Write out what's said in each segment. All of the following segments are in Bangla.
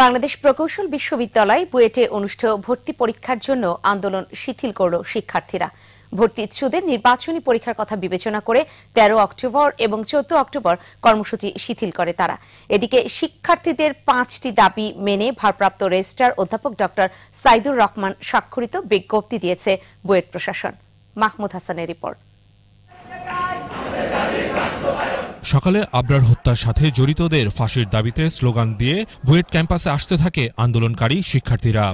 বাংলাদেশ প্রকৌশল বিশ্ববিদ্যালয় বুয়েটে অনুষ্ঠেয় ভর্তি পরীক্ষার জন্য আন্দোলন শিথিল করল শিক্ষার্থীরা ভর্তি ইচ্ছুদের নির্বাচনী পরীক্ষার কথা বিবেচনা করে ১৩ অক্টোবর এবং চৌদ্দ অক্টোবর কর্মসূচি শিথিল করে তারা এদিকে শিক্ষার্থীদের পাঁচটি দাবি মেনে ভারপ্রাপ্ত রেজিস্ট্রার অধ্যাপক ডক্টর সাইদুর রহমান স্বাক্ষরিত বিজ্ঞপ্তি দিয়েছে বুয়েট প্রশাসন মাহমুদ হাসানের রিপোর্ট সকালে আবরার হত্যার সাথে জড়িতদের ফাঁসির দাবিতে স্লোগান দিয়ে বুয়েট ক্যাম্পাসে আসতে থাকে আন্দোলনকারী শিক্ষার্থীরা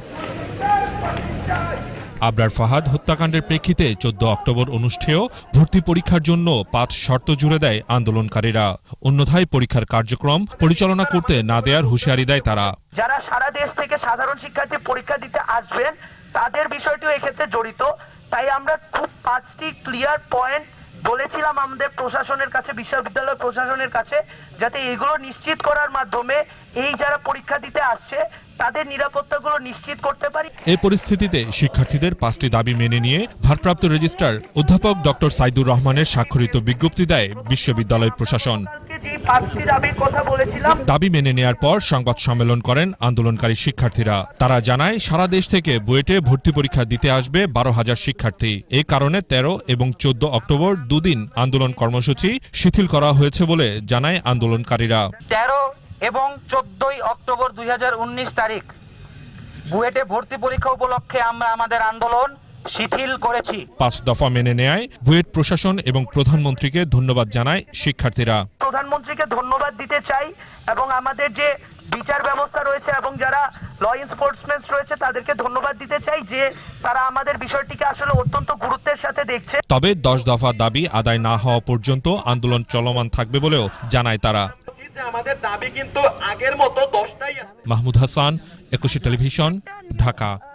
আবরার ফাহাদ হত্যাকাণ্ডের প্রেক্ষিতে চোদ্দ অক্টোবর অনুষ্ঠেয় ভর্তি পরীক্ষার জন্য পাঁচ শর্ত জুড়ে দেয় আন্দোলনকারীরা অন্যথায় পরীক্ষার কার্যক্রম পরিচালনা করতে না দেয়ার হুঁশিয়ারি দেয় তারা যারা সারা দেশ থেকে সাধারণ শিক্ষার্থী পরীক্ষা দিতে আসবেন তাদের বিষয়টিও এক্ষেত্রে জড়িত তাই আমরা খুব পাঁচটি ক্লিয়ার পয়েন্ট বলেছিলাম আমাদের প্রশাসনের কাছে বিশ্ববিদ্যালয় প্রশাসনের কাছে যাতে এগুলো নিশ্চিত করার মাধ্যমে এই যারা পরীক্ষা দিতে আসছে তাদের নিরাপত্তাগুলো নিশ্চিত করতে পারি এই পরিস্থিতিতে শিক্ষার্থীদের পাঁচটি দাবি মেনে নিয়ে ভারপ্রাপ্ত রেজিস্ট্রার অধ্যাপক ডক্টর সাইদুর রহমানের স্বাক্ষরিত বিজ্ঞপ্তি দেয় বিশ্ববিদ্যালয় প্রশাসন দাবি মেনে নেয়ার পর সংবাদ সম্মেলন করেন আন্দোলনকারী শিক্ষার্থীরা তারা জানায় সারা দেশ থেকে বুয়েটে ভর্তি পরীক্ষা দিতে আসবে বারো হাজার শিক্ষার্থী এ কারণে ১৩ এবং চোদ্দ অক্টোবর দুদিন আন্দোলন কর্মসূচি শিথিল করা হয়েছে বলে জানায় আন্দোলনকারীরা তেরো এবং চোদ্দই অক্টোবর দুই তারিখ বুয়েটে ভর্তি পরীক্ষা উপলক্ষে আমরা আমাদের আন্দোলন শিথিল করেছি পাঁচ দফা মেনে নেয় বুয়েট প্রশাসন এবং প্রধানমন্ত্রীকে ধন্যবাদ জানায় শিক্ষার্থীরা প্রধানমন্ত্রীকে ধন্যবাদ দিতে চাই এবং আমাদের যে বিচার ব্যবস্থা রয়েছে এবং যারা ল এনফোর্সমেন্ট রয়েছে তাদেরকে ধন্যবাদ দিতে চাই যে তারা আমাদের বিষয়টিকে আসলে অত্যন্ত গুরুত্বের সাথে দেখছে তবে দশ দফা দাবি আদায় না হওয়া পর্যন্ত আন্দোলন চলমান থাকবে বলেও জানায় তারা আমাদের দাবি কিন্তু আগের মতো দশটাই মাহমুদ হাসান একুশে টেলিভিশন ঢাকা